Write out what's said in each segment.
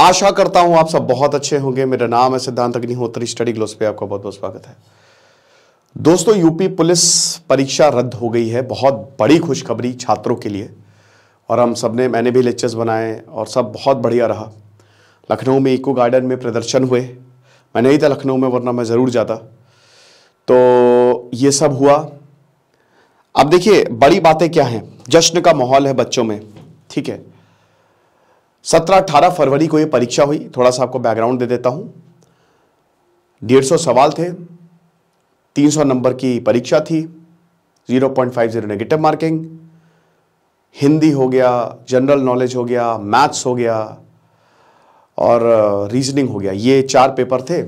आशा करता हूं आप सब बहुत अच्छे होंगे मेरा नाम है सिद्धांत अग्निहोत्री स्टडी ग्लोस पे आपका बहुत बहुत स्वागत है दोस्तों यूपी पुलिस परीक्षा रद्द हो गई है बहुत बड़ी खुशखबरी छात्रों के लिए और हम सब ने मैंने भी लेक्चर्स बनाए और सब बहुत बढ़िया रहा लखनऊ में इको गार्डन में प्रदर्शन हुए मैं नहीं था लखनऊ में वरना मैं ज़रूर जाता तो ये सब हुआ अब देखिए बड़ी बातें क्या हैं जश्न का माहौल है बच्चों में ठीक है सत्रह अठारह फरवरी को ये परीक्षा हुई थोड़ा सा आपको बैकग्राउंड दे देता हूं डेढ़ सौ सवाल थे तीन सौ नंबर की परीक्षा थी zero point five zero negative marking Hindi हो गया जनरल नॉलेज हो गया मैथ्स हो गया और रीजनिंग हो गया ये चार पेपर थे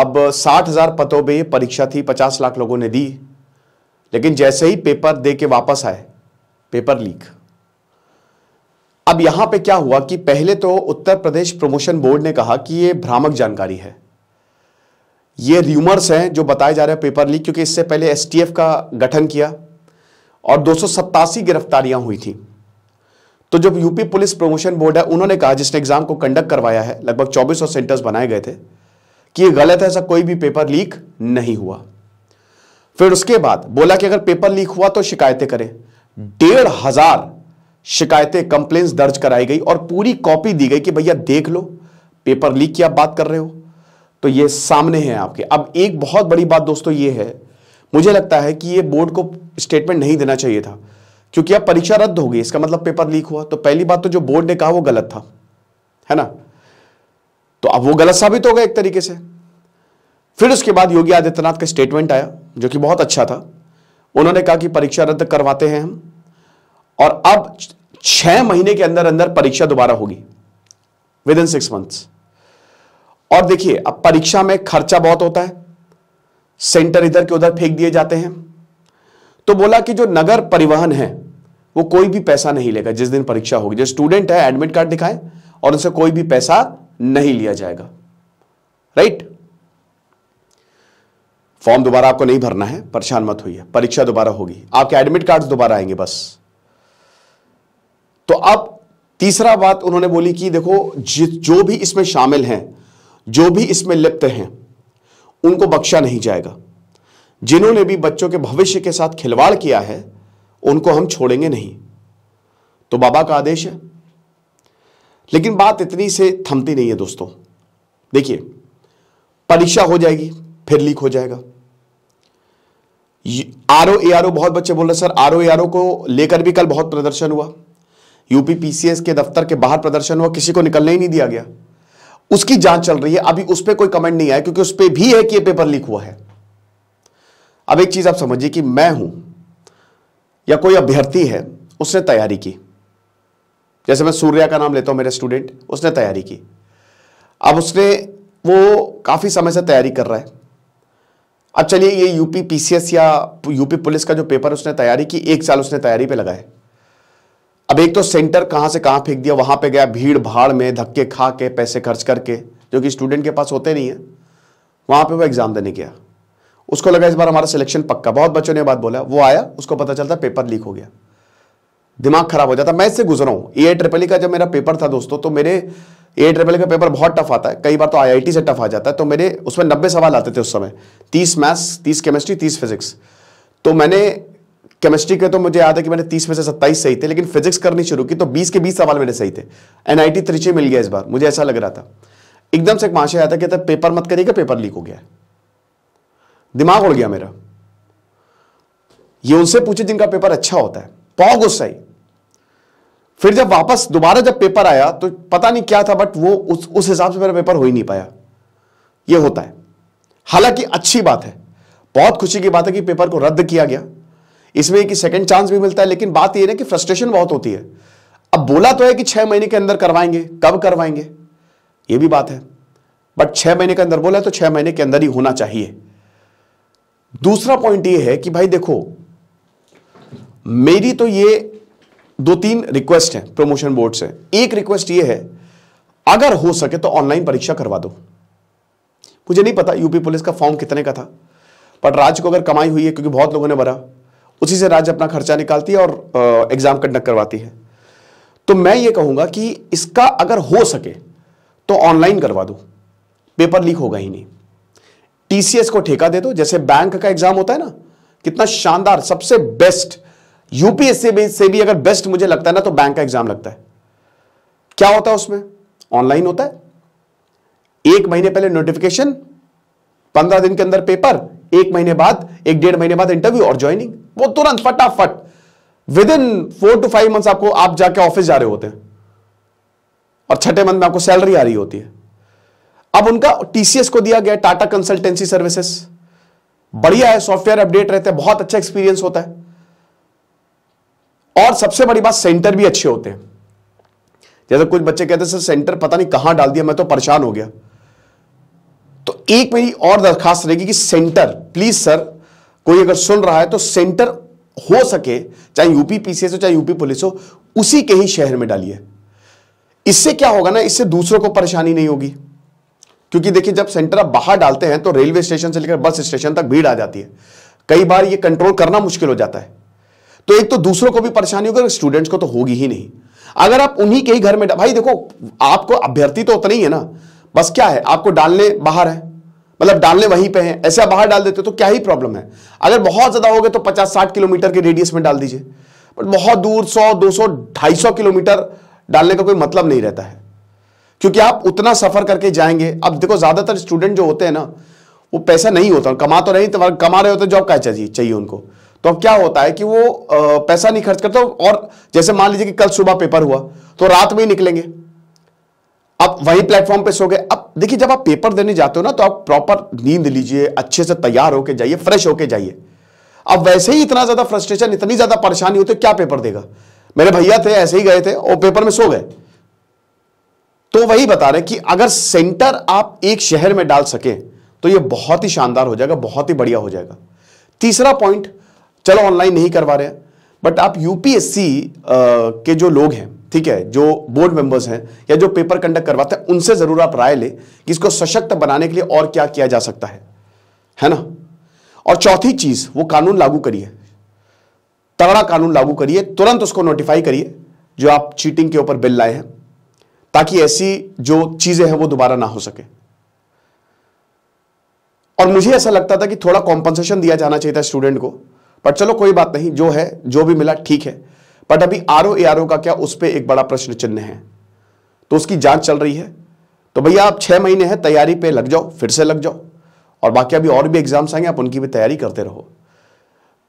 अब साठ हज़ार पतों पर परीक्षा थी पचास लाख लोगों ने दी लेकिन जैसे ही पेपर दे के वापस आए पेपर लीक अब यहां पे क्या हुआ कि पहले तो उत्तर प्रदेश प्रमोशन बोर्ड ने कहा कि ये भ्रामक जानकारी है ये र्यूमर्स हैं जो बताए जा रहे हैं पेपर लीक क्योंकि इससे पहले एसटीएफ का गठन किया और दो गिरफ्तारियां हुई थी तो जब यूपी पुलिस प्रमोशन बोर्ड है उन्होंने कहा जिसने एग्जाम को कंडक्ट करवाया है लगभग 2400 सेंटर्स बनाए गए थे कि ये गलत है ऐसा कोई भी पेपर लीक नहीं हुआ फिर उसके बाद बोला कि अगर पेपर लीक हुआ तो शिकायतें करें डेढ़ हजार शिकायतें कंप्लेन्स दर्ज कराई गई और पूरी कॉपी दी गई कि भैया देख लो पेपर लीक की आप बात कर रहे हो तो ये सामने है आपके अब एक बहुत बड़ी बात दोस्तों ये है मुझे लगता है कि ये बोर्ड को स्टेटमेंट नहीं देना चाहिए था क्योंकि अब परीक्षा रद्द होगी इसका मतलब पेपर लीक हुआ तो पहली बात तो जो बोर्ड ने कहा वो गलत था है ना तो अब वो गलत साबित हो गया एक तरीके से फिर उसके बाद योगी आदित्यनाथ का स्टेटमेंट आया जो कि बहुत अच्छा था उन्होंने कहा कि परीक्षा रद्द करवाते हैं हम और अब छह महीने के अंदर अंदर परीक्षा दोबारा होगी विद इन सिक्स मंथ्स और देखिए अब परीक्षा में खर्चा बहुत होता है सेंटर इधर के उधर फेंक दिए जाते हैं तो बोला कि जो नगर परिवहन है वो कोई भी पैसा नहीं लेगा जिस दिन परीक्षा होगी जो स्टूडेंट है एडमिट कार्ड दिखाए और उनसे कोई भी पैसा नहीं लिया जाएगा राइट फॉर्म दोबारा आपको नहीं भरना है परेशान मत होइए परीक्षा दोबारा होगी आपके एडमिट कार्ड दोबारा आएंगे बस तो अब तीसरा बात उन्होंने बोली कि देखो जो भी इसमें शामिल हैं जो भी इसमें लिप्त हैं उनको बख्शा नहीं जाएगा जिन्होंने भी बच्चों के भविष्य के साथ खिलवाड़ किया है उनको हम छोड़ेंगे नहीं तो बाबा का आदेश है लेकिन बात इतनी से थमती नहीं है दोस्तों देखिए परीक्षा हो जाएगी फिर लीक हो जाएगा आर ओ ए आर ओ बहुत बच्चे बोल रहे sir R O A R O को लेकर भी कल बहुत प्रदर्शन हुआ यूपी पीसीएस के दफ्तर के बाहर प्रदर्शन हुआ किसी को निकलने ही नहीं दिया गया उसकी जांच चल रही है अभी उस पर कोई कमेंट नहीं आया क्योंकि उस पर भी है कि यह पेपर लीक हुआ है अब एक चीज आप समझिए कि मैं हूं या कोई अभ्यर्थी है उसने तैयारी की जैसे मैं सूर्या का नाम लेता हूं मेरे स्टूडेंट उसने तैयारी की अब उसने वो काफ़ी समय से तैयारी कर रहा है अब चलिए ये यूपी पीसीएस या यूपी पुलिस का जो पेपर उसने तैयारी की एक साल उसने तैयारी पे लगाया अब एक तो सेंटर कहाँ से कहाँ फेंक दिया वहाँ पे गया भीड़ भाड़ में धक्के खा के पैसे खर्च करके जो कि स्टूडेंट के पास होते नहीं है वहाँ पे वो एग्ज़ाम देने गया उसको लगा इस बार हमारा सिलेक्शन पक्का बहुत बच्चों ने बात बोला वो आया उसको पता चलता पेपर लीक हो गया दिमाग खराब हो जाता मैं इससे गुजरा हूँ ए ट्रिपल e का जब मेरा पेपर था दोस्तों तो मेरे ए ट्रिपल e का पेपर बहुत टफ आता है कई बार तो आई से टफ आ जाता है तो मेरे उसमें नब्बे सवाल आते थे उस समय तीस मैथ्स तीस केमिस्ट्री तीस फिजिक्स तो मैंने केमिस्ट्री के तो मुझे याद है कि मैंने तीस में से सत्ताईस सही थे लेकिन फिजिक्स करनी शुरू की तो बीस के बीस सवाल मेरे सही थे एनआईटी त्रिची मिल गया इस बार मुझे ऐसा लग रहा था एकदम से एक माशा आया था कि पेपर तो मत करिएगा पेपर लीक हो गया दिमाग उड़ गया मेरा ये उनसे पूछे जिनका पेपर अच्छा होता है बहुत गुस्सा सही फिर जब वापस दोबारा जब पेपर आया तो पता नहीं क्या था बट वो उस उस हिसाब से मेरा पेपर हो ही नहीं पाया ये होता है हालांकि अच्छी बात है बहुत खुशी की बात है कि पेपर को रद्द किया गया इसमें कि सेकंड चांस भी मिलता है लेकिन बात यह ना कि फ्रस्ट्रेशन बहुत होती है अब बोला तो है कि छह महीने के अंदर करवाएंगे कब करवाएंगे यह भी बात है बट छह महीने के अंदर बोला तो छह महीने के अंदर ही होना चाहिए दूसरा पॉइंट यह है कि भाई देखो मेरी तो ये दो तीन रिक्वेस्ट है प्रमोशन बोर्ड से एक रिक्वेस्ट यह है अगर हो सके तो ऑनलाइन परीक्षा करवा दो मुझे नहीं पता यूपी पुलिस का फॉर्म कितने का था बट राज्य को अगर कमाई हुई है क्योंकि बहुत लोगों ने भरा उसी से राज्य अपना खर्चा निकालती है और एग्जाम कंडक्ट करवाती है तो मैं ये कहूंगा कि इसका अगर हो सके तो ऑनलाइन करवा दो पेपर लीक होगा ही नहीं टीसीएस को ठेका दे दो जैसे बैंक का एग्जाम होता है ना कितना शानदार सबसे बेस्ट यूपीएससी से, से भी अगर बेस्ट मुझे लगता है ना तो बैंक का एग्जाम लगता है क्या होता है उसमें ऑनलाइन होता है एक महीने पहले नोटिफिकेशन पंद्रह दिन के अंदर पेपर एक महीने बाद एक डेढ़ महीने बाद इंटरव्यू और ज्वाइनिंग वो तुरंत फटाफट within four to five month आपको आप जाके ऑफिस जा रहे होते हैं और छठे मंथ में आपको सैलरी आ रही होती है अब उनका टीसीएस को दिया गया टाटा कंसल्टेंसी सर्विसेस बढ़िया है सॉफ्टवेयर अपडेट रहते हैं बहुत अच्छा एक्सपीरियंस होता है और सबसे बड़ी बात सेंटर भी अच्छे होते हैं जैसे कुछ बच्चे कहते हैं सर सेंटर पता नहीं कहां डाल दिया मैं तो परेशान हो गया तो एक मेरी और दरखास्त रहेगी कि सेंटर प्लीज सर कोई अगर सुन रहा है तो सेंटर हो सके चाहे यूपी पीसीएस हो चाहे यूपी पुलिस हो उसी के ही शहर में डालिए इससे क्या होगा ना इससे दूसरों को परेशानी नहीं होगी क्योंकि देखिए जब सेंटर आप बाहर डालते हैं तो रेलवे स्टेशन से लेकर बस स्टेशन तक भीड़ आ जाती है कई बार ये कंट्रोल करना मुश्किल हो जाता है तो एक तो दूसरों को भी परेशानी होगी स्टूडेंट्स को तो होगी ही नहीं अगर आप उन्हीं के ही घर में भाई देखो आपको अभ्यर्थी तो उतना ही है ना बस क्या है आपको डालने बाहर है मतलब डालने वहीं पे हैं ऐसे आप बाहर डाल देते तो क्या ही प्रॉब्लम है अगर बहुत ज़्यादा हो गए तो पचास साठ किलोमीटर के रेडियस में डाल दीजिए बट बहुत दूर सौ दो सौ ढाई सौ किलोमीटर डालने का कोई मतलब नहीं रहता है क्योंकि आप उतना सफ़र करके जाएंगे अब देखो ज़्यादातर स्टूडेंट जो होते हैं ना वो पैसा नहीं होता कमा तो नहीं तो कमा रहे होते जॉब क्या चाहिए चाहिए उनको तो अब क्या होता है कि वो पैसा नहीं खर्च करते और जैसे मान लीजिए कि कल सुबह पेपर हुआ तो रात में ही निकलेंगे आप वही प्लेटफॉर्म पे सो गए अब देखिए जब आप पेपर देने जाते हो ना तो आप प्रॉपर नींद लीजिए अच्छे से तैयार होके जाइए फ्रेश होके जाइए अब वैसे ही इतना ज्यादा फ्रस्ट्रेशन इतनी ज्यादा परेशानी होती है क्या पेपर देगा मेरे भैया थे ऐसे ही गए थे और पेपर में सो गए तो वही बता रहे कि अगर सेंटर आप एक शहर में डाल सके तो यह बहुत ही शानदार हो जाएगा बहुत ही बढ़िया हो जाएगा तीसरा पॉइंट चलो ऑनलाइन नहीं करवा रहे बट आप यूपीएससी के जो लोग हैं ठीक है जो बोर्ड मेंबर्स हैं या जो पेपर कंडक्ट करवाते हैं उनसे ज़रूर आप राय लें कि इसको सशक्त बनाने के लिए और क्या किया जा सकता है है ना और चौथी चीज़ वो कानून लागू करिए तगड़ा कानून लागू करिए तुरंत उसको नोटिफाई करिए जो आप चीटिंग के ऊपर बिल लाए हैं ताकि ऐसी जो चीज़ें हैं वो दोबारा ना हो सके और मुझे ऐसा लगता था कि थोड़ा कॉम्पनसेशन दिया जाना चाहिए था स्टूडेंट को पर चलो कोई बात नहीं जो है जो भी मिला ठीक है बट अभी आर ओ का क्या उस पर एक बड़ा प्रश्न चिन्ह है तो उसकी जांच चल रही है तो भैया आप छह महीने हैं तैयारी पे लग जाओ फिर से लग जाओ और बाकी अभी और भी एग्जाम्स आएंगे आप उनकी भी तैयारी करते रहो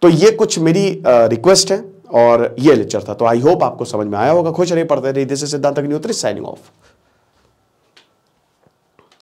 तो ये कुछ मेरी रिक्वेस्ट है और ये लेक्चर था तो आई होप आपको समझ में आया होगा खुश रहे पढ़ते रहिए दिस इज सिद्धांत अग्निहोत्री साइनिंग ऑफ